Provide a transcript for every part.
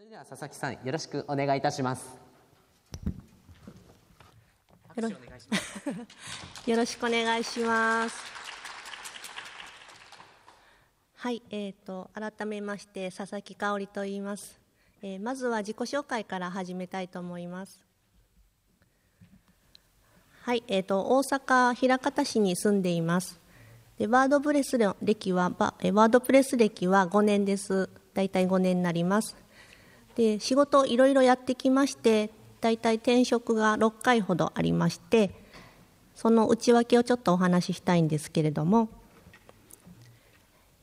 それでは佐々木さんよろしくお願いいたします。よろよろしくお願いします。はい、えっ、ー、と改めまして佐々木香織と言います、えー、まずは自己紹介から始めたいと思います。はい、えっ、ー、と大阪枚方市に住んでいます。でワードプレス歴はワードプレス歴は5年です。だいたい5年になります。で仕事いろいろやってきましてだいたい転職が6回ほどありましてその内訳をちょっとお話ししたいんですけれども、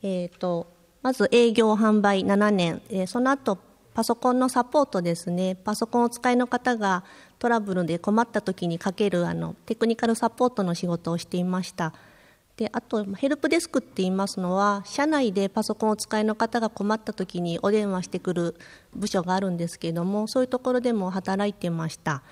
えーと、まず営業販売7年、えー、その後パソコンのサポートですねパソコンをお使いの方がトラブルで困った時にかけるあのテクニカルサポートの仕事をしていました。であとヘルプデスクって言いますのは社内でパソコンを使いの方が困った時にお電話してくる部署があるんですけれどもそういうところでも働いてました。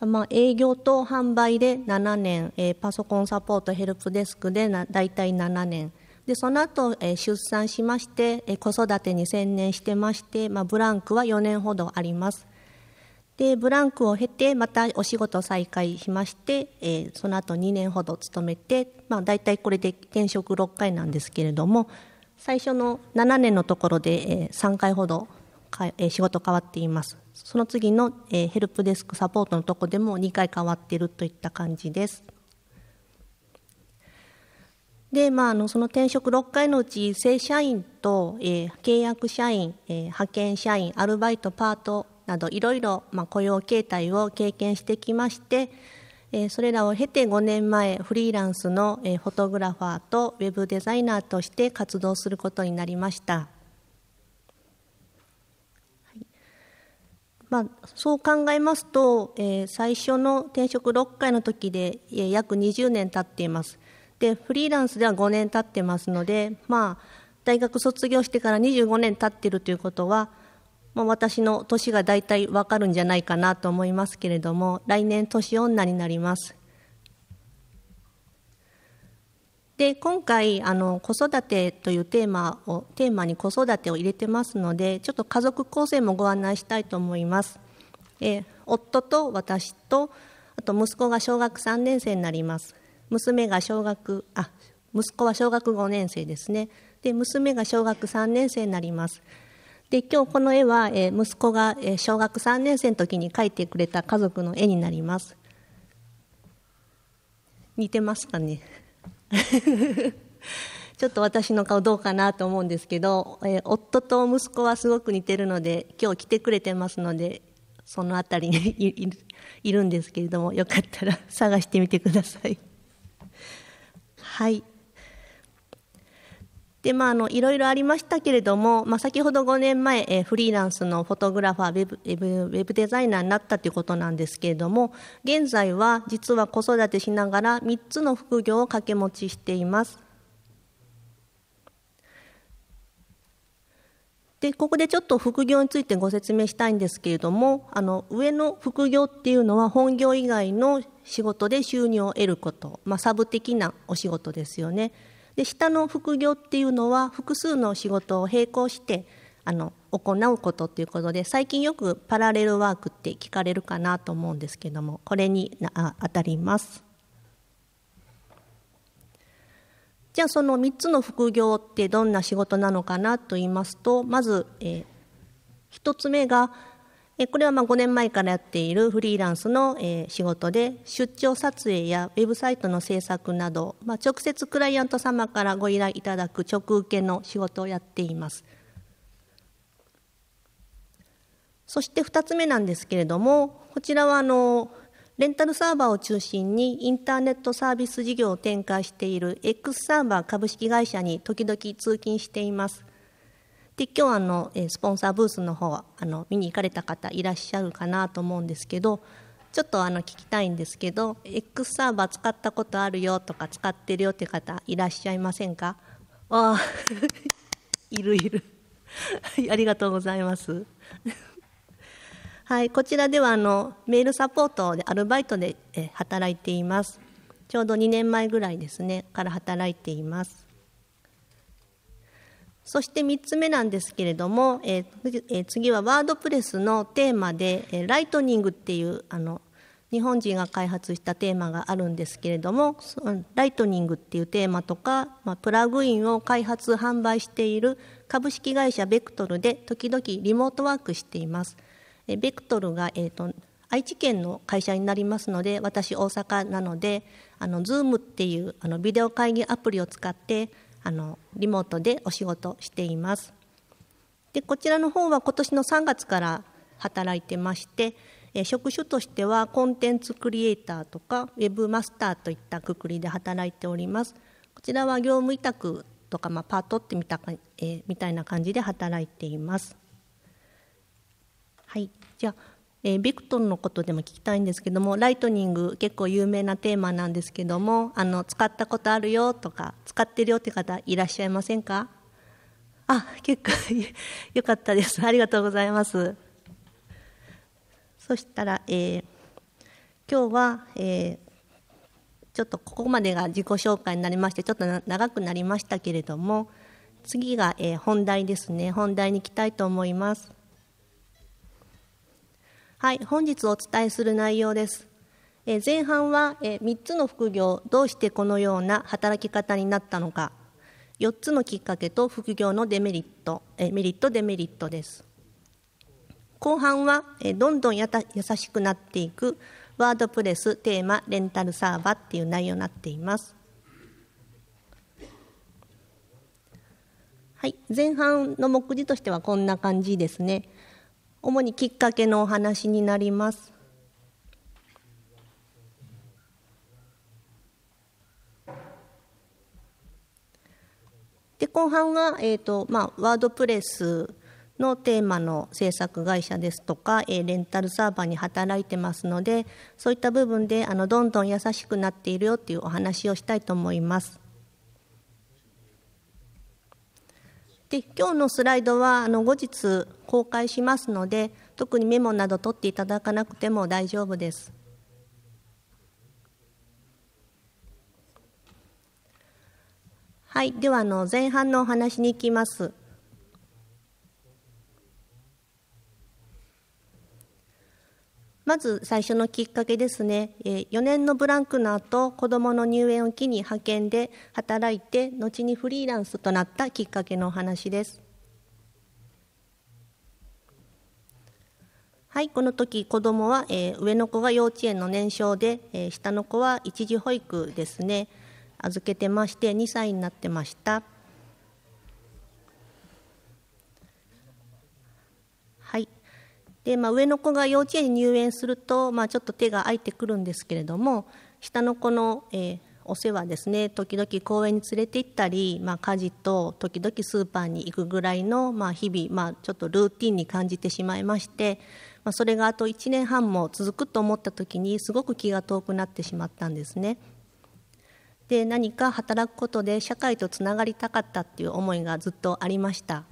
まあ、営業と販売で7年、えパソコンサポートヘルプデスクで大体7年でその後、え出産しまして、え子育てに専念してまして、まあ、ブランクは4年ほどあります。でブランクを経てまたお仕事再開しまして、えー、その後2年ほど勤めて、まあ、大体これで転職6回なんですけれども最初の7年のところで、えー、3回ほどか、えー、仕事変わっていますその次の、えー、ヘルプデスクサポートのとこでも2回変わっているといった感じですで、まあ、あのその転職6回のうち正社員と、えー、契約社員、えー、派遣社員アルバイトパートなどいろいろ、まあ、雇用形態を経験してきまして、えそれらを経て5年前フリーランスの、えフォトグラファーとウェブデザイナーとして活動することになりました。まあ、そう考えますと、え最初の転職6回の時で、え約20年経っていますでフリーランスでは5年経ってますので、まあ、大学卒業してから25年経ってるということはまあ、私の年が大体わかるんじゃないかなと思いますけれども来年年女になりますで今回あの子育てというテーマをテーマに子育てを入れてますのでちょっと家族構成もご案内したいと思います、え夫と私とあと息子が小学3年生になります娘が小学あ息子は小学5年生ですねで娘が小学3年生になりますで今日この絵は、え息子が小学3年生の時に描いてくれた家族の絵になります似てますかね ちょっと私の顔どうかなと思うんですけど、え夫と息子はすごく似てるので今日来てくれてますのでその辺りに いるんですけれどもよかったら 探してみてください。はいでまあ、あのいろいろありましたけれども、まあ、先ほど5年前、えフリーランスのフォトグラファーウェブウェブウェブデザイナーになったということなんですけれども現在は実は子育てしながら3つの副業を掛け持ちしています。でここでちょっと副業についてご説明したいんですけれどもあの上の副業っていうのは本業以外の仕事で収入を得ること、まあ、サブ的なお仕事ですよね。で下の副業っていうのは複数の仕事を並行してあの行うことっていうことで最近よくパラレルワークって聞かれるかなと思うんですけどもこれにあ当たります。じゃあその3つの副業ってどんな仕事なのかなと言いますとまず、えー、1つ目がこれはま5年前からやっているフリーランスの仕事で出張撮影やウェブサイトの制作など、ま直接クライアント様からご依頼いただく直受けの仕事をやっていますそして2つ目なんですけれどもこちらはあのレンタルサーバーを中心にインターネットサービス事業を展開している X サーバー株式会社に時々通勤していますで今日あのスポンサーブースの方あの見に行かれた方いらっしゃるかなと思うんですけどちょっとあの聞きたいんですけど X サーバー使ったことあるよとか使ってるよって方いらっしゃいませんかああ いるいる ありがとうございますはい、こちらではあのメールサポートでアルバイトで働いています。ちょうど2年前ぐらいですねから働いています。そして3つ目なんですけれども、えー、次はワードプレスのテーマで、えライトニングっていうあの日本人が開発したテーマがあるんですけれどもライトニングっていうテーマとか、まあ、プラグインを開発販売している株式会社ベクトルで時々リモートワークしていますえベクトルが、えーと、と愛知県の会社になりますので私大阪なのであの Zoom っていうあのビデオ会議アプリを使ってあのリモートでお仕事しています。でこちらの方は今年の3月から働いてまして職種としてはコンテンツクリエイターとかウェブマスターといったくくりで働いておりますこちらは業務委託とか、まあ、パートってみた,、えー、みたいな感じで働いていますはいじゃあえー、ビクトンのことでも聞きたいんですけどもライトニング結構有名なテーマなんですけどもあの使ったことあるよとか使ってるよって方いらっしゃいませんかあ結構 よかったですありがとうございますそしたら、えー、今日は、えー、ちょっとここまでが自己紹介になりましてちょっと長くなりましたけれども次が、え本題ですね本題に行きたいと思いますはい、本日お伝えする内容です。え前半はえ3つの副業、どうしてこのような働き方になったのか、4つのきっかけと副業のデメリット、えメリット、デメリットです。後半はえどんどんやた優しくなっていく、ワードプレス、テーマ、レンタルサーバーっていう内容になっています。はい、前半の目次としてはこんな感じですね。主にきっかけのお話になります。で後半は、えーとまあ、ワードプレスのテーマの制作会社ですとか、えー、レンタルサーバーに働いてますのでそういった部分であのどんどん優しくなっているよっていうお話をしたいと思います。で今日のスライドはあの後日公開しますので特にメモなど取っていただかなくても大丈夫です。はい、ではあの前半のお話に行きます。まず最初のきっかけですね、4年のブランクの後、子供の入園を機に派遣で働いて、後にフリーランスとなったきっかけのお話です。はい、この時子供は、えー、上の子が幼稚園の年少で、えー、下の子は一時保育ですね、預けてまして2歳になってました。で、まあ、上の子が幼稚園に入園すると、まあ、ちょっと手が空いてくるんですけれども下の子の、えー、お世話ですね時々公園に連れて行ったり、まあ、家事と時々スーパーに行くぐらいの、まあ、日々、まあ、ちょっとルーティンに感じてしまいまして、まあ、それがあと1年半も続くと思った時にすごく気が遠くなってしまったんですね。で何か働くことで社会とつながりたかったっていう思いがずっとありました。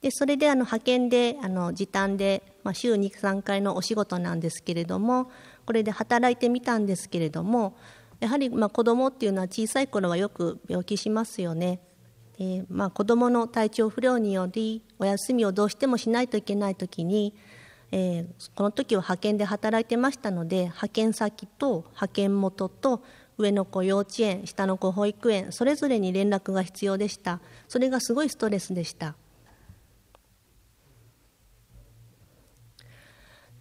でそれであの派遣であの時短で、まあ、週23回のお仕事なんですけれどもこれで働いてみたんですけれどもやはりまあ子どもっていうのは小さい頃はよく病気しますよね。まあ、子どもの体調不良によりお休みをどうしてもしないといけない時に、えー、この時は派遣で働いてましたので派遣先と派遣元と上の子幼稚園下の子保育園それぞれに連絡が必要でしたそれがすごいストレスでした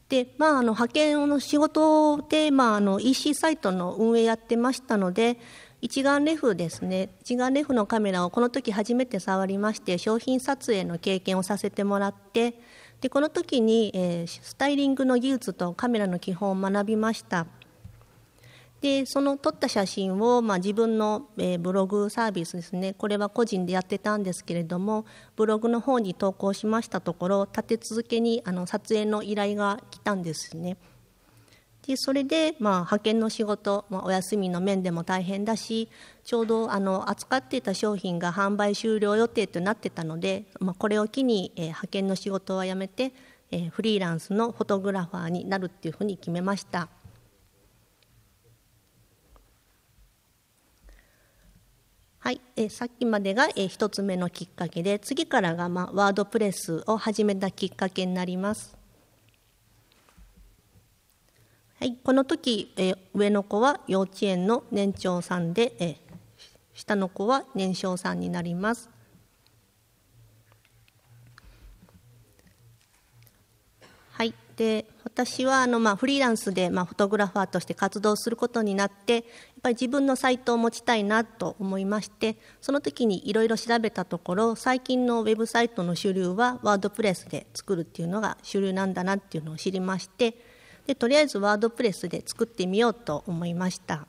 で、まあ、あの派遣の仕事で、まあ、あの EC サイトの運営やってましたので一眼レフですね一眼レフのカメラをこの時初めて触りまして商品撮影の経験をさせてもらってでこの時に、えー、スタイリングの技術とカメラの基本を学びました。でその撮った写真を、まあ、自分の、えー、ブログサービスですねこれは個人でやってたんですけれどもブログの方に投稿しましたところ立て続けにあの撮影の依頼が来たんですね。でそれで、まあ、派遣の仕事、まあ、お休みの面でも大変だしちょうどあの扱っていた商品が販売終了予定となってたので、まあ、これを機に、えー、派遣の仕事は辞めて、えー、フリーランスのフォトグラファーになるっていうふうに決めました。はい、えさっきまでが、え1つ目のきっかけで次からが、まワードプレスを始めたきっかけになります。はい、この時、え上の子は幼稚園の年長さんで、え下の子は年少さんになります。で私はあの、まあ、フリーランスで、まあ、フォトグラファーとして活動することになってやっぱり自分のサイトを持ちたいなと思いましてその時にいろいろ調べたところ最近のウェブサイトの主流はワードプレスで作るっていうのが主流なんだなっていうのを知りましてでとりあえずワードプレスで作ってみようと思いました。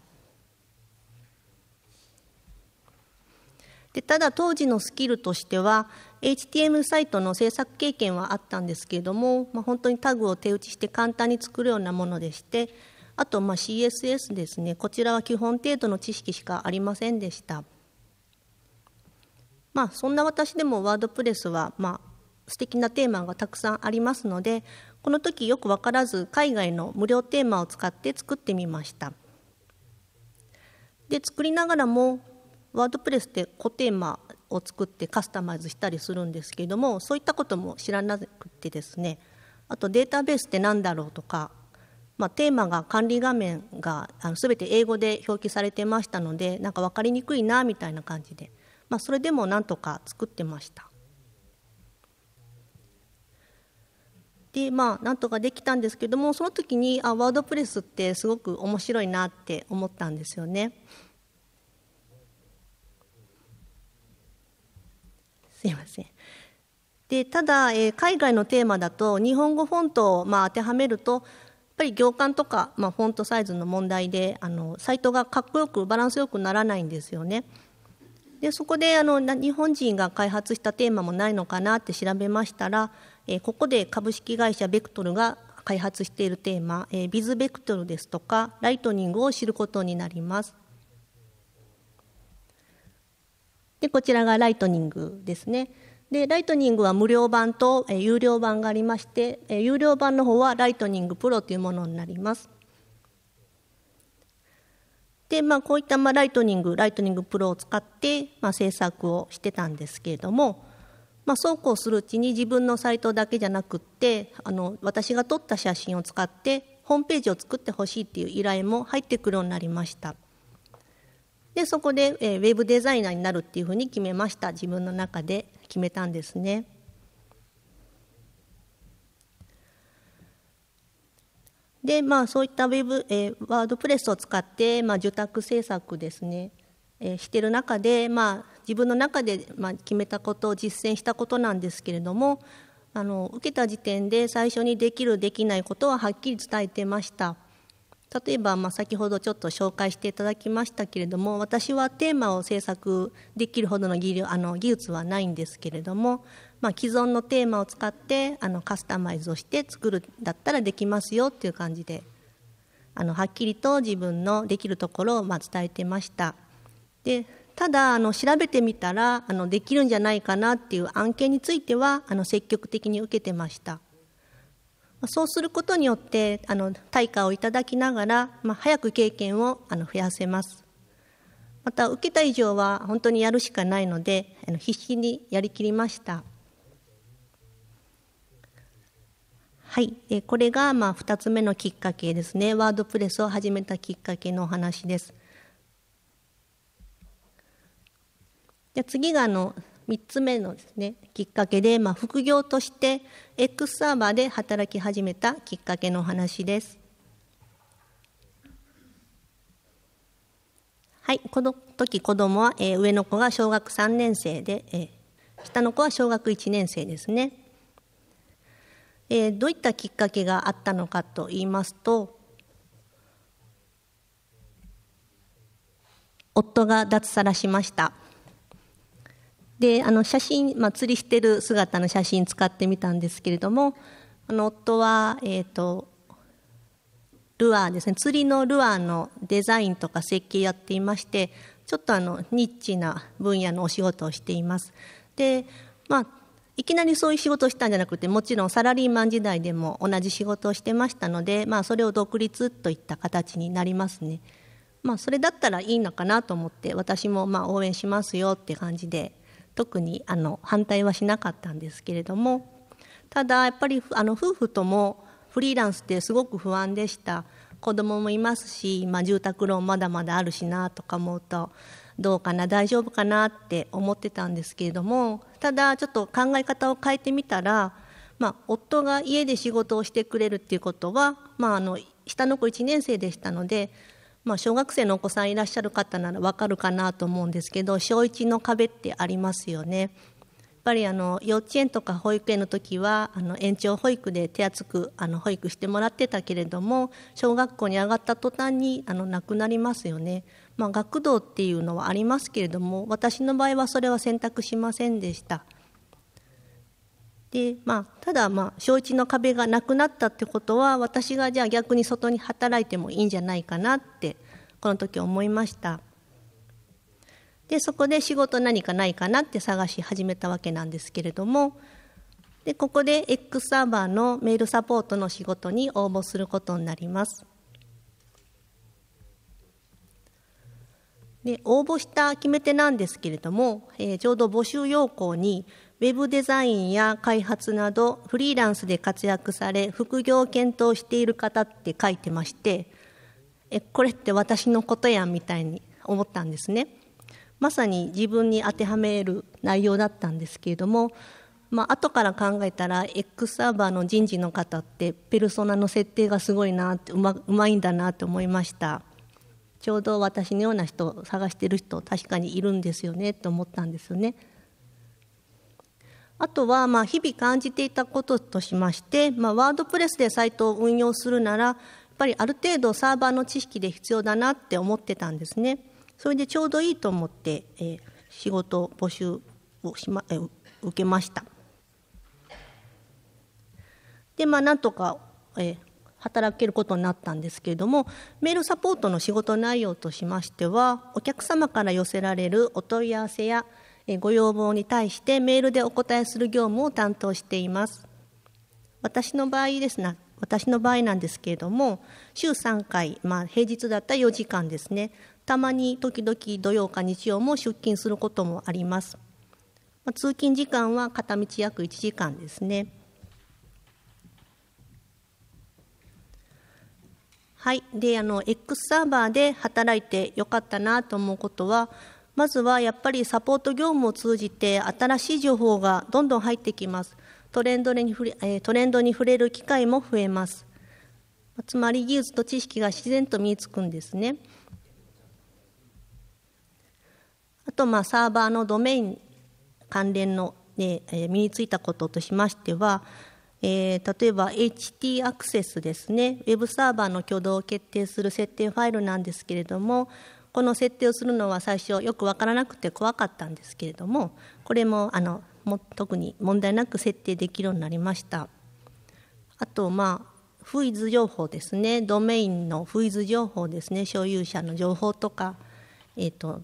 でただ当時のスキルとしては h t m サイトの制作経験はあったんですけれども、まあ、本当にタグを手打ちして簡単に作るようなものでしてあとまあ CSS ですねこちらは基本程度の知識しかありませんでした。まあ、そんな私でもワードプレスはまあ素敵なテーマがたくさんありますのでこの時よく分からず海外の無料テーマを使って作ってみましたで作りながらもワードプレスって固テーマを作ってカスタマイズしたりするんですけれどもそういったことも知らなくてですねあとデータベースって何だろうとか、まあ、テーマが管理画面があの全て英語で表記されてましたのでなんか分かりにくいなみたいな感じで、まあ、それでもなんとか作ってました。でまあなんとかできたんですけどもその時にあワードプレスってすごく面白いなって思ったんですよね。すいません。でただ、えー、海外のテーマだと日本語フォントを、まあ、当てはめるとやっぱり行間とか、まあ、フォントサイズの問題であのサイトがかっこよくバランスよくならないんですよね。でそこであの日本人が開発したテーマもないのかなって調べましたら、えー、ここで株式会社ベクトルが開発しているテーマ、えー、ビズベクトルですとかライトニングを知ることになります。でこちらがライトニングですねでライトニングは無料版と、え有料版がありまして、え有料版の方はライトニングプロというものになりますでまあこういった、まあ、ライトニングライトニングプロを使って、まあ、制作をしてたんですけれども、まあ、そうこうするうちに自分のサイトだけじゃなくってあの私が撮った写真を使ってホームページを作ってほしいっていう依頼も入ってくるようになりました。でそこで、えー、ウェブデザイナーになるっていうふうに決めました自分の中で決めたんですね。でまあそういったウェブ、えー、ワードプレスを使って、まあ、受託制作ですね、えー、してる中で、まあ、自分の中で、まあ、決めたことを実践したことなんですけれどもあの受けた時点で最初にできるできないことははっきり伝えてました。例えば、まあ、先ほどちょっと紹介していただきましたけれども私はテーマを制作できるほどの技あの技術はないんですけれども、まあ、既存のテーマを使ってあのカスタマイズをして作るだったらできますよっていう感じであのはっきりと自分のできるところをまあ伝えてました。でただあの調べてみたらあのできるんじゃないかなっていう案件についてはあの積極的に受けてました。そうすることによってあの対価をいただきながら、まあ、早く経験をあの増やせますまた受けた以上は本当にやるしかないのであの必死にやりきりましたはい、えこれがまあ2つ目のきっかけですねワードプレスを始めたきっかけのお話ですじゃ次があの3つ目のですねきっかけで、まあ、副業として X サーバーで働き始めたきっかけの話です。はい、この時子供は、えー、上の子が小学3年生で、えー、下の子は小学1年生ですね。えー、どういったきっかけがあったのかと言いますと夫が脱サラしました。であの写真、まあ、釣りしてる姿の写真使ってみたんですけれどもあの夫は、えーと、ルアーですね釣りのルアーのデザインとか設計やっていましてちょっとあのニッチな分野のお仕事をしています。でまあいきなりそういう仕事をしたんじゃなくてもちろんサラリーマン時代でも同じ仕事をしてましたので、まあ、それを独立といった形になりますね。まあ、それだったらいいのかなと思って私もまあ応援しますよって感じで特にあの反対はしなかったんですけれどもただやっぱりあの夫婦ともフリーランスってすごく不安でした子供もいますし、まあ、住宅ローンまだまだあるしなとか思うとどうかな大丈夫かなって思ってたんですけれどもただちょっと考え方を変えてみたら、まあ、夫が家で仕事をしてくれるっていうことは、まあ、あの下の子1年生でしたのでまあ、小学生のお子さんいらっしゃる方ならわかるかなと思うんですけど小1の壁ってありますよね。やっぱりあの幼稚園とか保育園の時はあの延長保育で手厚くあの保育してもらってたけれども小学校に上がった途端にあの亡くなりますよね、まあ、学童っていうのはありますけれども私の場合はそれは選択しませんでした。でまあ、ただ、まあ、承知の壁がなくなったってことは私がじゃあ逆に外に働いてもいいんじゃないかなってこの時思いましたでそこで仕事何かないかなって探し始めたわけなんですけれどもでここで X サーバーのメールサポートの仕事に応募することになりますで応募した決め手なんですけれども、えー、ちょうど募集要項に「ウェブデザインや開発などフリーランスで活躍され副業を検討している方って書いてましてえこれって私のことやんみたいに思ったんですねまさに自分に当てはめる内容だったんですけれども、まあ後から考えたら X サーバーの人事の方ってペルソナの設定がすごいなってうまうまいんだなと思いましたちょうど私のような人を探してる人確かにいるんですよねと思ったんですよね。あとは、まあ、日々感じていたこととしまして、まあ、ワードプレスでサイトを運用するなら、やっぱりある程度サーバーの知識で必要だなって思ってたんですね。それでちょうどいいと思って、えー、仕事募集をしま、えー、受けました。で、まあ、なんとか、えー、働けることになったんですけれどもメールサポートの仕事内容としましてはお客様から寄せられるお問い合わせやご要望に対してメールでお答えする業務を担当しています私の場合ですな私の場合なんですけれども週3回、まあ、平日だったら4時間ですねたまに時々土曜か日曜も出勤することもあります、まあ、通勤時間は片道約1時間ですねはいであの X サーバーで働いてよかったなと思うことはまずはやっぱりサポート業務を通じて新しい情報がどんどん入ってきます。トレンドに触れトレンドに触れる機会も増えます。つまり技術と知識が自然と身につくんですね。あとまあサーバーのドメイン関連の、ね、身についたこととしましては、えー、例えば HT アクセスですねウェブサーバーの挙動を決定する設定ファイルなんですけれどもこの設定をするのは最初よく分からなくて怖かったんですけれどもこれもあのも特に問題なく設定できるようになりましたあとまあフイズ情報ですねドメインのフイズ情報ですね所有者の情報とか、えーと、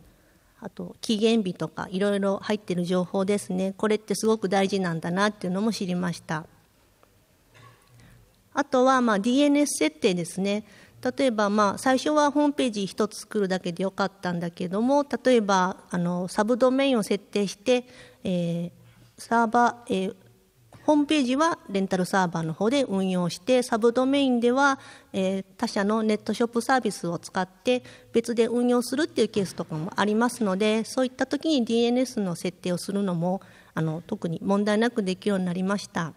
あと期限日とかいろいろ入ってる情報ですねこれってすごく大事なんだなっていうのも知りましたあとはまあ DNS 設定ですね例えばまあ最初はホームページ1つ作るだけでよかったんだけども例えばあのサブドメインを設定して、えー、サーバー、えーホームページはレンタルサーバーの方で運用してサブドメインでは、えー、他社のネットショップサービスを使って別で運用するっていうケースとかもありますのでそういった時に DNS の設定をするのもあの特に問題なくできるようになりました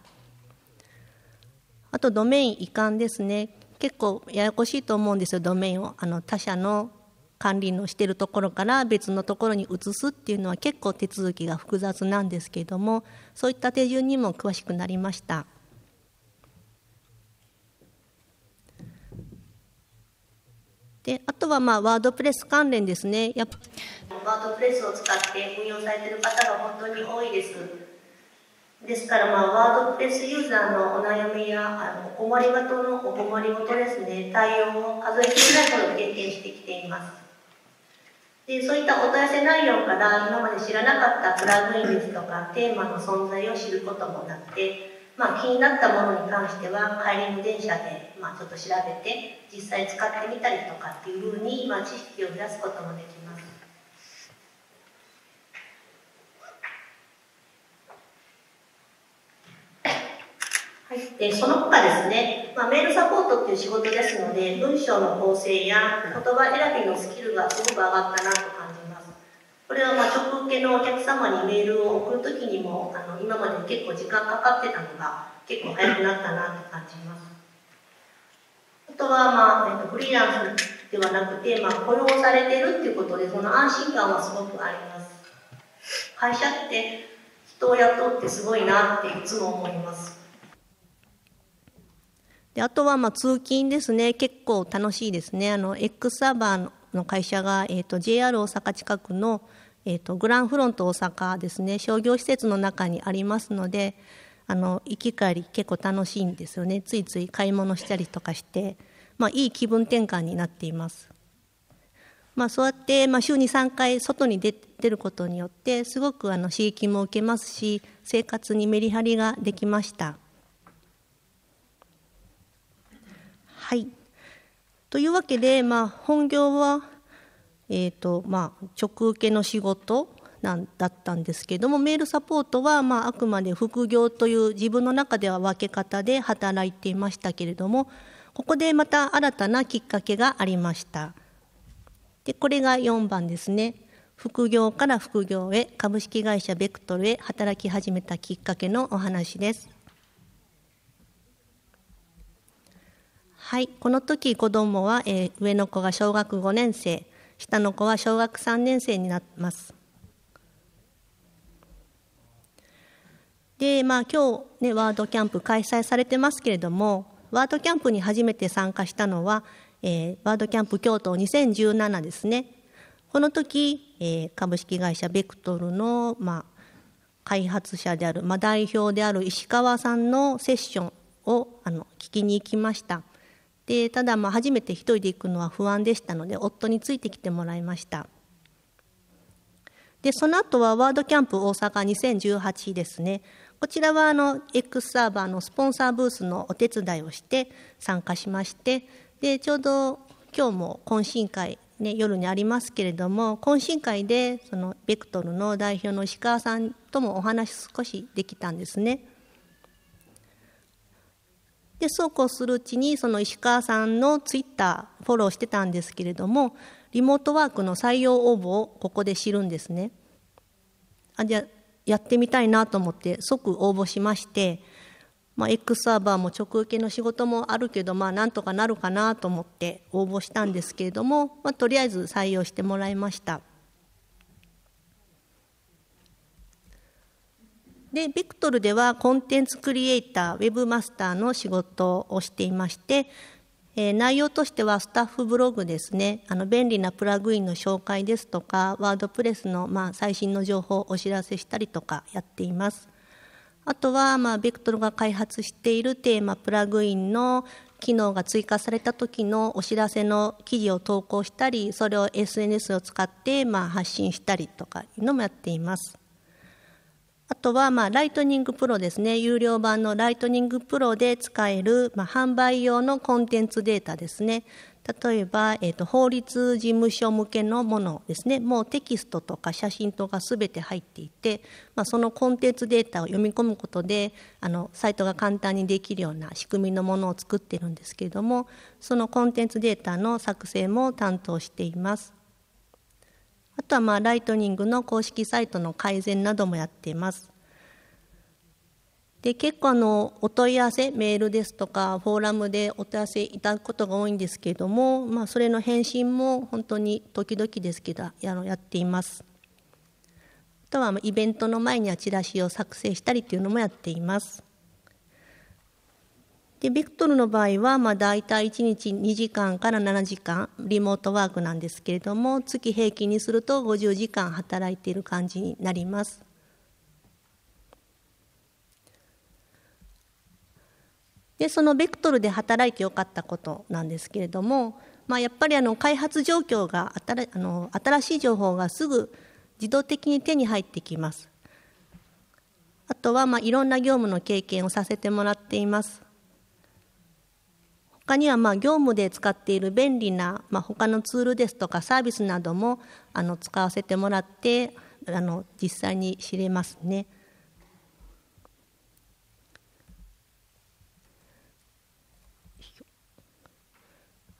あとドメイン移管ですね結構ややこしいと思うんですよドメインをあの他社の管理のしてるところから別のところに移すっていうのは結構手続きが複雑なんですけれどもそういった手順にも詳しくなりました。であとはまあワードプレス関連ですねやワードプレスを使って運用されてる方が本当に多いです。ですから、まあ、ワードプレスユーザーのお悩みやあのお困りごとのお困りごとですね対応を数えきれないほど経験してきていますでそういったお問い合わせ内容から今まで知らなかったプラグインですとかテーマの存在を知ることもなくて、まあ、気になったものに関しては帰りの電車で、まあ、ちょっと調べて実際使ってみたりとかっていうふうに、まあ、知識を増やすこともできますでその他ですね、まあ、メールサポートっていう仕事ですので文章の構成や言葉選びのスキルがすごく上がったなと感じますこれはま直受けのお客様にメールを送る時にもあの今まで結構時間かかってたのが結構早くなったなと感じますあとは、まあ、えっと、フリーランスではなくて、まあ、雇用されてるっていうことでその安心感はすごくあります会社って人を雇ってすごいなっていつも思いますであとはまあ通勤ですね結構楽しいですねあの X サーバーの会社が、えーと、JR 大阪近くの、えーと、とグランフロント大阪ですね商業施設の中にありますのであの行き帰り結構楽しいんですよねついつい買い物したりとかして、まあ、いい気分転換になっています、まあ、そうやって、まあ、週に3回外に出出ることによってすごくあの刺激も受けますし生活にメリハリができました。はい。というわけで、まあ、本業は、えーとまあ、直受けの仕事なんだったんですけどもメールサポートは、まあ、あくまで副業という自分の中では分け方で働いていましたけれどもここでまた新たなきっかけがありましたでこれが4番ですね副業から副業へ株式会社ベクトルへ働き始めたきっかけのお話ですはいこの時子どもは、えー、上の子が小学5年生下の子は小学3年生になってますでまあ今日ねワードキャンプ開催されてますけれどもワードキャンプに初めて参加したのは、えー、ワードキャンプ京都2017ですねこの時、えー、株式会社ベクトルの、まあ、開発者である、まあ、代表である石川さんのセッションをあの聞きに行きましたでただまあ初めて一人で行くのは不安でしたので夫についてきてもらいましたでその後はワードキャンプ大阪2018ですねこちらはあの X サーバーのスポンサーブースのお手伝いをして参加しましてでちょうど今日も懇親会ね、夜にありますけれども懇親会でそのベクトルの代表の石川さんともお話少しできたんですね。でそうこうするうちにその石川さんのツイッターフォローしてたんですけれどもリモートワークの採用応募をここで知るんですね。あじゃあやってみたいなと思って即応募しまして、まあ、X サーバーも直受けの仕事もあるけど、まあ、なんとかなるかなと思って応募したんですけれども、まあ、とりあえず採用してもらいました。でベクトルではコンテンツクリエイターウェブマスターの仕事をしていまして、えー、内容としてはスタッフブログですねあの便利なプラグインの紹介ですとかワードプレスの、まあ、最新の情報をお知らせしたりとかやっていますあとは、まあ、ベクトルが開発しているテーマプラグインの機能が追加された時のお知らせの記事を投稿したりそれを SNS を使ってまあ発信したりとかいうのもやっていますあとは、まあ、ライトニングプロですね。有料版のライトニングプロで使える、まあ、販売用のコンテンツデータですね。例えば、えーと、法律事務所向けのものですねもうテキストとか写真とか全て入っていて、まあ、そのコンテンツデータを読み込むことであのサイトが簡単にできるような仕組みのものを作ってるんですけれどもそのコンテンツデータの作成も担当しています。あとはまあライトニングの公式サイトの改善などもやっています。で結構あのお問い合わせメールですとかフォーラムでお問い合わせいただくことが多いんですけれども、まあ、それの返信も本当に時々ですけどややっていますあとはイベントの前にはチラシを作成したりというのもやっていますでベクトルの場合は、まあ、大体1日2時間から7時間リモートワークなんですけれども月平均にすると50時間働いている感じになります。でそのベクトルで働いてよかったことなんですけれども、まあ、やっぱりあの開発状況が新あの新しい情報がすぐ自動的に手に入ってきますあとはまあいろんな業務の経験をさせてもらっています他にはまあ業務で使っている便利な、まあ、他のツールですとかサービスなどもあの使わせてもらってあの実際に知れますね。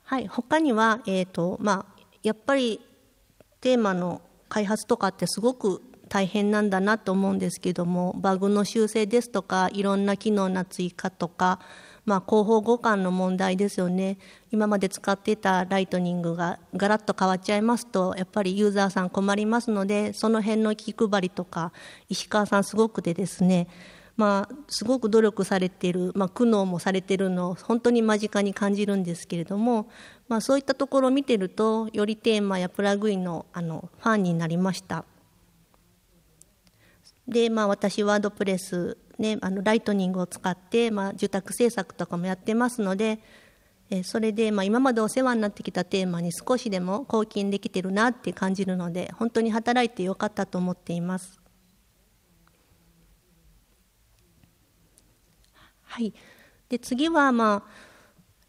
はい、他には、えーとまあ、やっぱりテーマの開発とかってすごく大変なんだなと思うんですけどもバグの修正ですとかいろんな機能の追加とかまあ、広報互換の問題ですよね今まで使ってたライトニングがガラッと変わっちゃいますとやっぱりユーザーさん困りますのでその辺の気配りとか石川さんすごくでですねまあ、すごく努力されている、まあ、苦悩もされているのを本当に間近に感じるんですけれども、まあ、そういったところを見てるとよりテーマやプラグインのあのファンになりました。で、まあ、私ワードプレスね、あのライトニングを使って、まあ、受託制作とかもやってますので、えそれで、まあ、今までお世話になってきたテーマに少しでも貢献できてるなって感じるので本当に働いてよかったと思っています。はい、で次は、まあ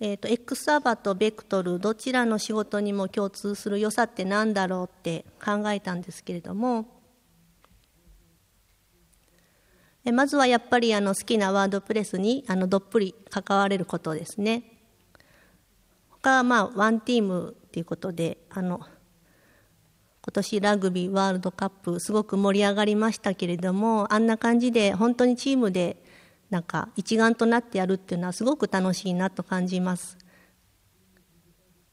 えーと、と X サーバーとベクトルどちらの仕事にも共通する良さって何だろうって考えたんですけれどもまずはやっぱりあの好きなワードプレスにあのどっぷり関われることですね。他はまあワンティームっていうことであの今年ラグビーワールドカップすごく盛り上がりましたけれどもあんな感じで本当にチームでなんか一丸となってやるっていうのはすごく楽しいなと感じます。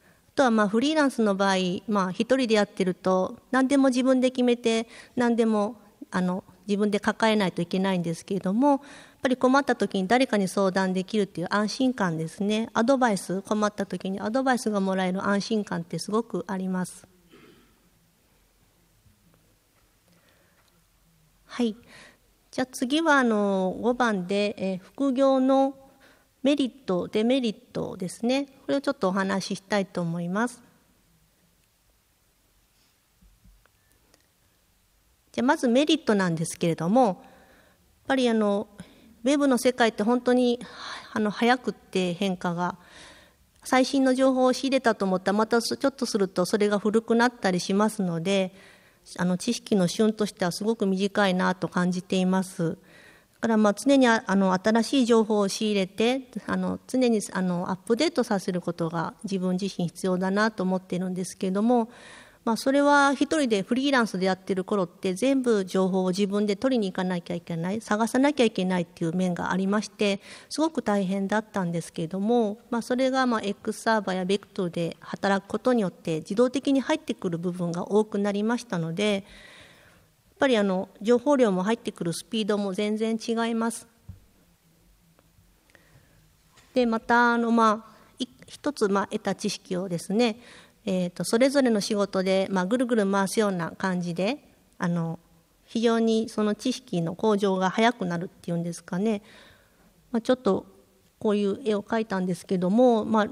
あとはまあフリーランスの場合、まあ、一人でやってると何でも自分で決めて何でもあの自分で抱えないといけないんですけれどもやっぱり困った時に誰かに相談できるっていう安心感ですねアドバイス困った時にアドバイスがもらえる安心感ってすごくあります。はいじゃあ次はあの5番で、え副業のメリットデメリットですねこれをちょっとお話ししたいと思います。じゃまずメリットなんですけれどもやっぱりあのウェブの世界って本当にあの早くって変化が最新の情報を仕入れたと思ったらまたちょっとするとそれが古くなったりしますのであの知識の旬としてはすごく短いなと感じています。だからまあ常にあの新しい情報を仕入れてあの常にあのアップデートさせることが自分自身必要だなと思っているんですけれどもまあ、それは一人でフリーランスでやってる頃って全部情報を自分で取りに行かなきゃいけない探さなきゃいけないっていう面がありましてすごく大変だったんですけれども、まあ、それがまあ X サーバーやベクトルで働くことによって自動的に入ってくる部分が多くなりましたのでやっぱりあの情報量も入ってくるスピードも全然違います。でまたあの、まあ、一つまあ得た知識をですねえーと、それぞれの仕事で、まあ、ぐるぐる回すような感じであの非常にその知識の向上が早くなるっていうんですかね、まあ、ちょっとこういう絵を描いたんですけども、まあ、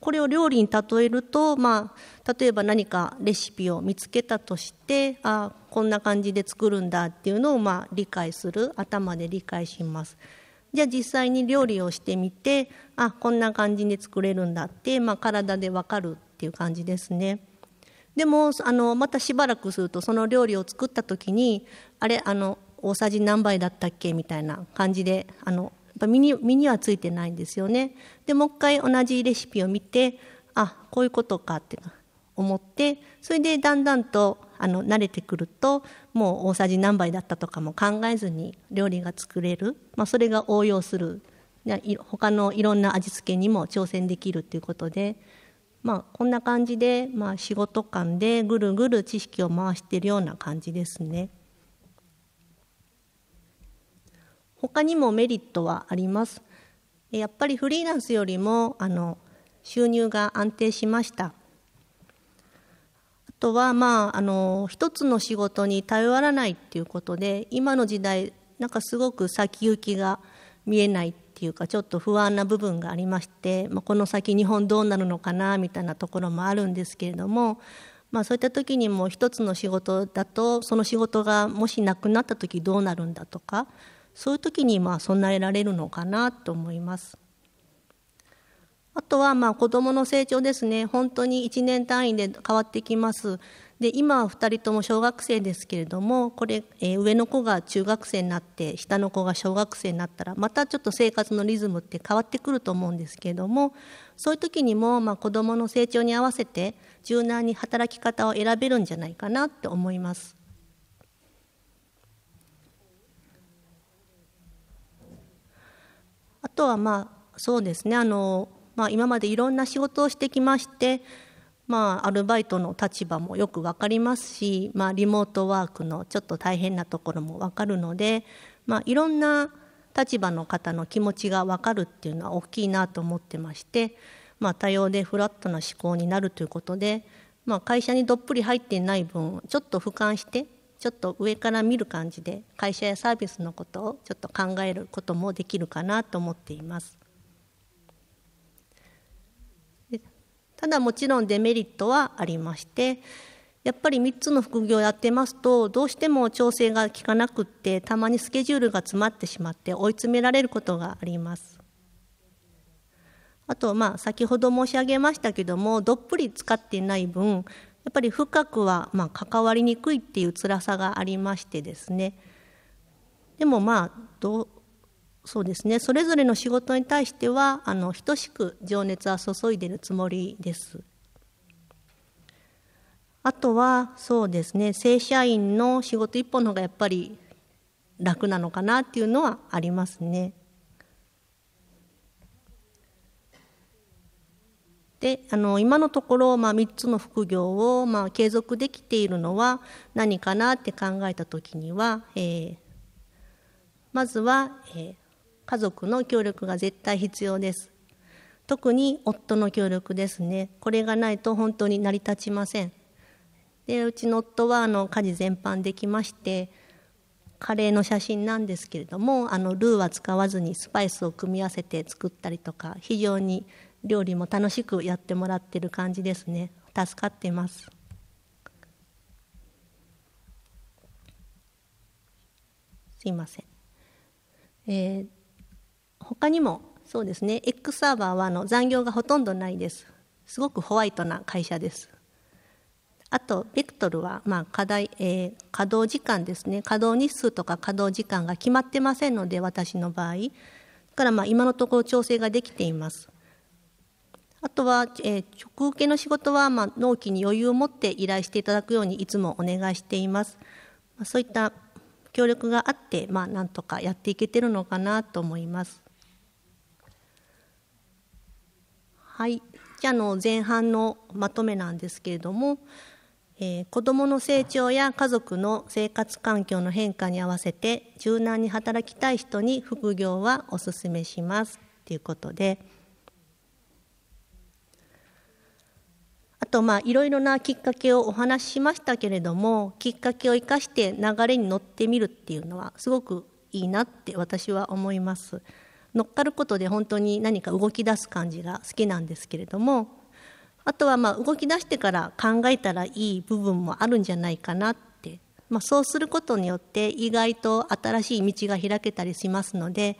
これを料理に例えると、まあ、例えば何かレシピを見つけたとしてあこんな感じで作るんだっていうのを、まあ、理解する頭で理解します。じゃあ実際に料理をしてみてあこんな感じで作れるんだって、まあ、体で分かるっていう感じですね。でもあのまたしばらくするとその料理を作った時にあれあの大さじ何杯だったっけみたいな感じであのやっぱ身に身にはついてないんですよね。でもう一回同じレシピを見てあこういうことかって思ってそれでだんだんとあの慣れてくるともう大さじ何杯だったとかも考えずに料理が作れる、まあ、それが応用する他のいろんな味付けにも挑戦できるっていうことでまあ、こんな感じで、まあ、仕事間でぐるぐる知識を回しているような感じですね。他にもメリットはあります。やっぱりフリーランスよりもあの収入が安定しました。あとは、まあ、あの一つの仕事に頼らないということで今の時代なんかすごく先行きが見えないっていうかちょっと不安な部分がありまして、まこの先日本どうなるのかなみたいなところもあるんですけれども、まあ、そういった時にも一つの仕事だとその仕事がもしなくなった時どうなるんだとかそういう時にまあ備えられるのかなと思います。あとはまあ子どもの成長ですね本当に1年単位で変わってきます。で今は2人とも小学生ですけれどもこれ、えー、上の子が中学生になって下の子が小学生になったらまたちょっと生活のリズムって変わってくると思うんですけれどもそういう時にも、まあ、子どもの成長に合わせて柔軟に働き方を選べるんじゃないかなって思います。あとはまあそうですねあの、まあ、今までいろんな仕事をしてきましてまあ、アルバイトの立場もよく分かりますし、まあ、リモートワークのちょっと大変なところも分かるので、まあ、いろんな立場の方の気持ちが分かるっていうのは大きいなと思ってまして、まあ、多様でフラットな思考になるということで、まあ、会社にどっぷり入っていない分ちょっと俯瞰してちょっと上から見る感じで会社やサービスのことをちょっと考えることもできるかなと思っています。ただもちろんデメリットはありましてやっぱり3つの副業をやってますとどうしても調整が効かなくってたまにスケジュールが詰まってしまって追い詰められることがあります。あとまあ先ほど申し上げましたけどもどっぷり使っていない分やっぱり深くはま関わりにくいっていう辛さがありましてですねでもまあどそうですねそれぞれの仕事に対してはあの等しく情熱は注いでるつもりですあとはそうですね正社員の仕事一本の方がやっぱり楽なのかなっていうのはありますねであの今のところ、まあ、3つの副業を、まあ、継続できているのは何かなって考えた時には、えー、まずは、えー、家族の協力が絶対必要です特に夫の協力ですねこれがないと本当に成り立ちませんでうちの夫はあの家事全般できましてカレーの写真なんですけれどもあのルーは使わずにスパイスを組み合わせて作ったりとか非常に料理も楽しくやってもらってる感じですね助かってますすいませんえー、他にもそうですね X サーバーはあの残業がほとんどないですすごくホワイトな会社ですあとベクトルは、まあ課題えー、稼働時間ですね稼働日数とか稼働時間が決まってませんので私の場合だからまあ今のところ調整ができていますあとは、えー、直受けの仕事は、まあ、納期に余裕を持って依頼していただくようにいつもお願いしています、まあ、そういった協力があって、まあ、なんとかやっていけてるのかなと思いますはい、じゃあの前半のまとめなんですけれども、えー、子どもの成長や家族の生活環境の変化に合わせて柔軟に働きたい人に副業はおすすめしますということであとまあいろいろなきっかけをお話ししましたけれどもきっかけを生かして流れに乗ってみるっていうのはすごくいいなって私は思います。乗っかることで本当に何か動き出す感じが好きなんですけれどもあとはま動き出してから考えたらいい部分もあるんじゃないかなって、まあ、そうすることによって意外と新しい道が開けたりしますので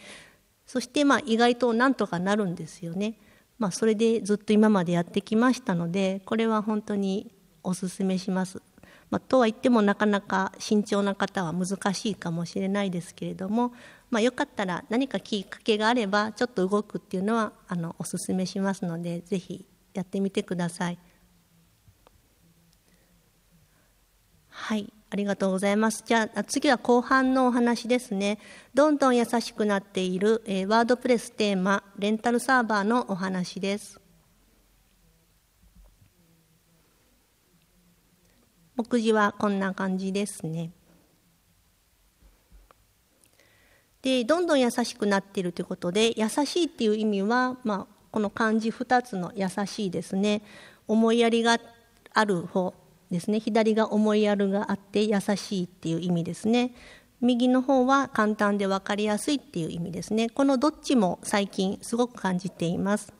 そしてまあ意外となんとかなるんですよね。まあ、それでずっと今までやってきましたのでこれは本当におすすめします。まあ、とは言ってもなかなか慎重な方は難しいかもしれないですけれども、まあ、よかったら何かきっかけがあればちょっと動くっていうのはあのおすすめしますのでぜひやってみてください。はいありがとうございます。じゃあ次は後半のお話ですね。どんどん優しくなっている、えー、ワードプレステーマレンタルサーバーのお話です。目次はこんな感じですね。でどんどん優しくなっているということで優しいっていう意味は、まあ、この漢字2つの「優しい」ですね思いやりがある方ですね左が思いやるがあって優しいっていう意味ですね右の方は簡単で分かりやすいっていう意味ですねこのどっちも最近すごく感じています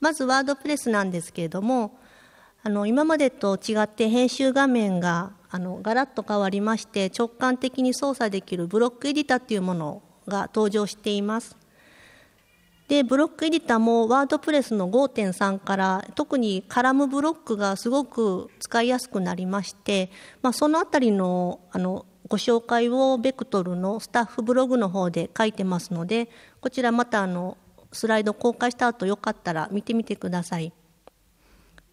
まずワードプレスなんですけれどもあの今までと違って編集画面があのガラッと変わりまして直感的に操作できるブロックエディタっていうものが登場しています。でブロックエディタもワードプレスの5.3から特にカラムブロックがすごく使いやすくなりまして、まあ、そのあたりのあのご紹介をベクトルのスタッフブログの方で書いてますのでこちらまたあのスライド公開した後よかったら見てみてください。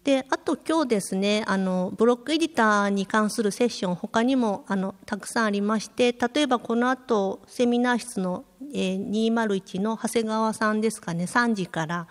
であと今日ですねあのブロックエディターに関するセッション他にもあのたくさんありまして例えばこの後セミナー室の、えー、201の長谷川さんですかね3時から、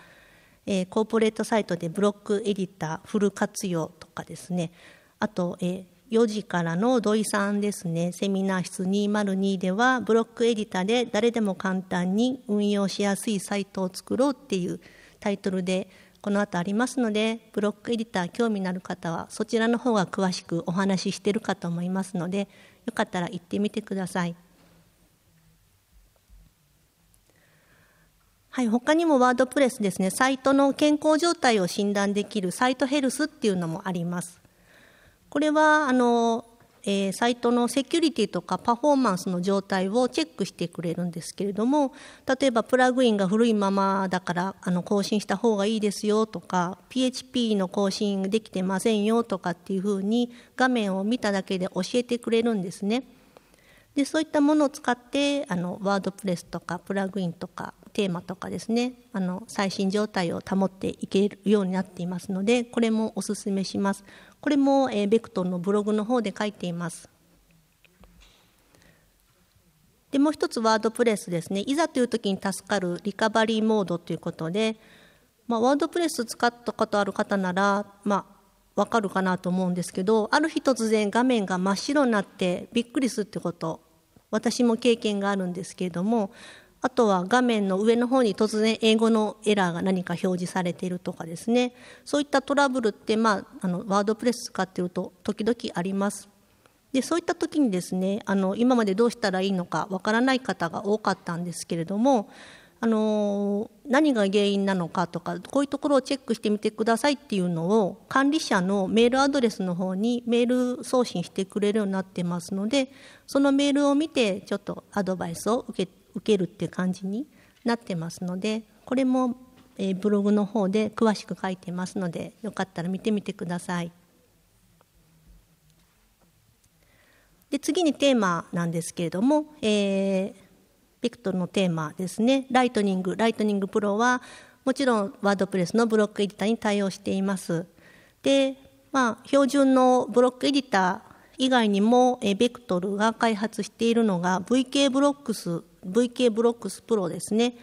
えー、コーポレートサイトでブロックエディターフル活用とかですねあと、えー、4時からの土井さんですねセミナー室202ではブロックエディターで誰でも簡単に運用しやすいサイトを作ろうっていうタイトルでこの後ありますのでブロックエディター興味のある方はそちらの方が詳しくお話ししてるかと思いますのでよかったら行ってみてください。はい、他にもワードプレスですね、サイトの健康状態を診断できるサイトヘルスっていうのもあります。これはあのえー、サイトのセキュリティとかパフォーマンスの状態をチェックしてくれるんですけれども例えばプラグインが古いままだからあの更新した方がいいですよとか PHP の更新できてませんよとかっていうふうに画面を見ただけで教えてくれるんですね。でそういったものを使ってあのワードプレスとかプラグインとかテーマとかですねあの最新状態を保っていけるようになっていますのでこれもおすすめしますこれも、えー、ベクトンのブログの方で書いていますでもう一つワードプレスですねいざという時に助かるリカバリーモードということで、まあ、ワードプレス使ったことある方なら、まあ、わかるかなと思うんですけどある日突然画面が真っ白になってびっくりするってこと私も経験があるんですけれどもあとは画面の上の方に突然英語のエラーが何か表示されているとかですねそういったトラブルって、まあ、あのワードプレス使ってると時々あります。でそういった時にですねあの今までどうしたらいいのかわからない方が多かったんですけれどもあの何が原因なのかとかこういうところをチェックしてみてくださいっていうのを管理者のメールアドレスの方にメール送信してくれるようになってますのでそのメールを見てちょっとアドバイスを受け受けるっていう感じになってますのでこれも、えー、ブログの方で詳しく書いてますのでよかったら見てみてください。で次にテーマなんですけれども、えー、ベクトルのテーマですねライトニングライトニングプロはもちろんワードプレスのブロックエディターに対応しています。でまあ、標準のブロックエディター以外にも、えベクトルが開発しているのが VK ブロックス VK ブロックスプロですね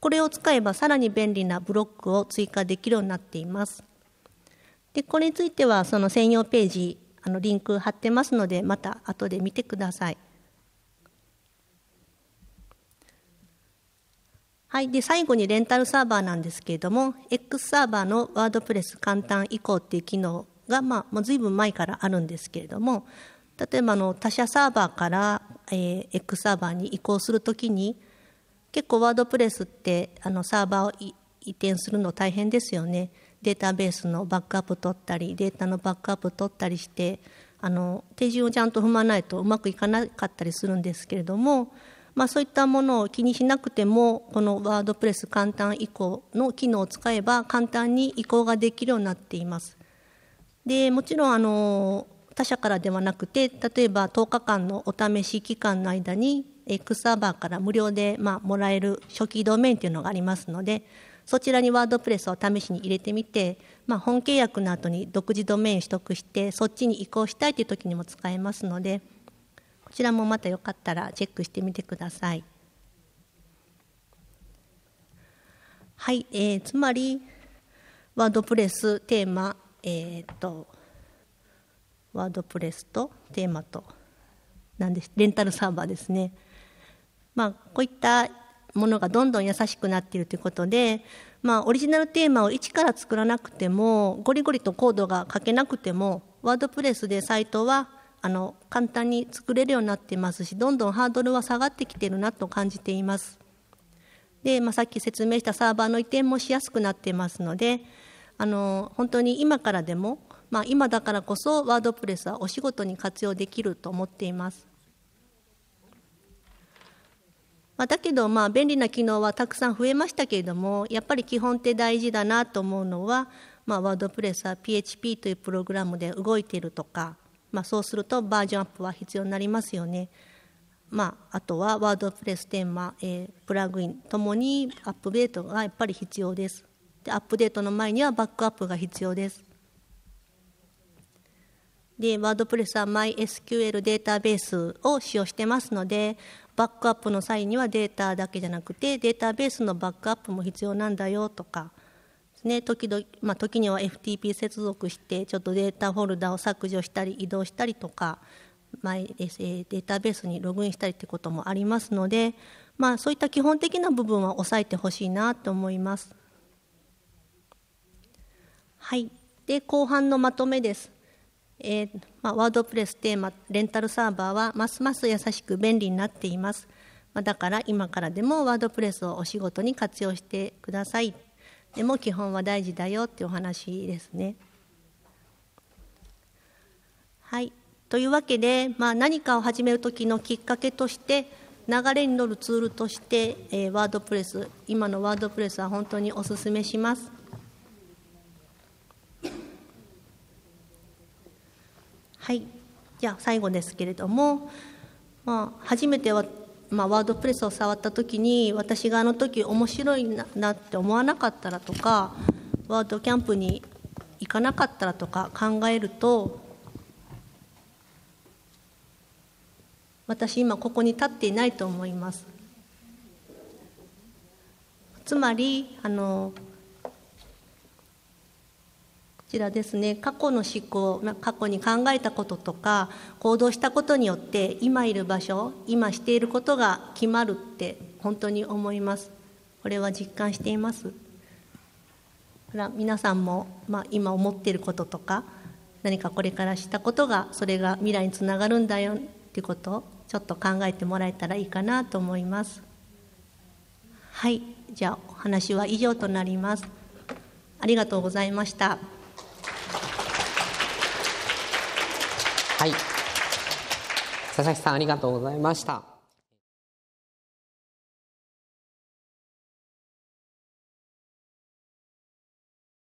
これを使えばさらに便利なブロックを追加できるようになっていますでこれについてはその専用ページあのリンク貼ってますのでまた後で見てくださいはい、で最後にレンタルサーバーなんですけれども X サーバーのワードプレス簡単移行っていう機能が、まあ、もう随分前からあるんですけれども例えばあの他社サーバーから、えー、X サーバーに移行するときに結構ワードプレスってあのサーバーを移転するの大変ですよねデータベースのバックアップ取ったりデータのバックアップ取ったりしてあの手順をちゃんと踏まないとうまくいかなかったりするんですけれども、まあ、そういったものを気にしなくてもこのワードプレス簡単移行の機能を使えば簡単に移行ができるようになっています。でもちろんあの他社からではなくて例えば10日間のお試し期間の間に X サーバーから無料で、まあ、もらえる初期ドメインというのがありますのでそちらにワードプレスを試しに入れてみて、まあ、本契約の後に独自ドメイン取得してそっちに移行したいという時にも使えますのでこちらもまたよかったらチェックしてみてください。はい、えー、つまりワードプレステーマ、えー、っとワードプレスとテーマとなんですレンタルサーバーですね。まあ、こういったものがどんどん優しくなっているということで、まあ、オリジナルテーマを一から作らなくてもゴリゴリとコードが書けなくてもワードプレスでサイトはあの簡単に作れるようになってますしどんどんハードルは下がってきてるなと感じています。で、まあ、さっき説明したサーバーの移転もしやすくなっていますのであの本当に今からでもまあ、今だからこそワードプレスはお仕事に活用できると思っています。まあ、だけどまあ便利な機能はたくさん増えましたけれどもやっぱり基本って大事だなと思うのは、まあ、ワードプレスは PHP というプログラムで動いているとか、まあ、そうするとバージョンアップは必要になりますよね。まあ、あとはワードプレステーマ、えー、プラグインともにアップデートがやっぱり必要ですでアップデートの前にはバックアップが必要ですで、ワードプレスは MySQL データベースを使用してますので、バックアップの際にはデータだけじゃなくて、データベースのバックアップも必要なんだよとか、ね、時々、まあ、時には FTP 接続して、ちょっとデータフォルダを削除したり、移動したりとか、マイデータベースにログインしたりということもありますので、まあ、そういった基本的な部分は押さえてほしいなと思います。はい、で後半のまとめです。えー、まあ、ワードプレステーマレンタルサーバーはますます優しく便利になっています、まあ、だから今からでもワードプレスをお仕事に活用してくださいでも基本は大事だよっていうお話ですねはいというわけで、まあ、何かを始める時のきっかけとして流れに乗るツールとして、えー、ワードプレス今のワードプレスは本当におすすめしますはい、じゃあ最後ですけれども、まあ、初めては、まあ、ワードプレスを触った時に私があの時面白いなって思わなかったらとかワードキャンプに行かなかったらとか考えると私今ここに立っていないと思います。つまりあのちらですね過去の思考、ま過去に考えたこととか行動したことによって今いる場所今していることが決まるって本当に思いますこれは実感しています皆さんも、まあ、今思っていることとか何かこれからしたことがそれが未来につながるんだよっていうことをちょっと考えてもらえたらいいかなと思いますはいじゃあお話は以上となりますありがとうございました。はい佐々木さんありがとうございました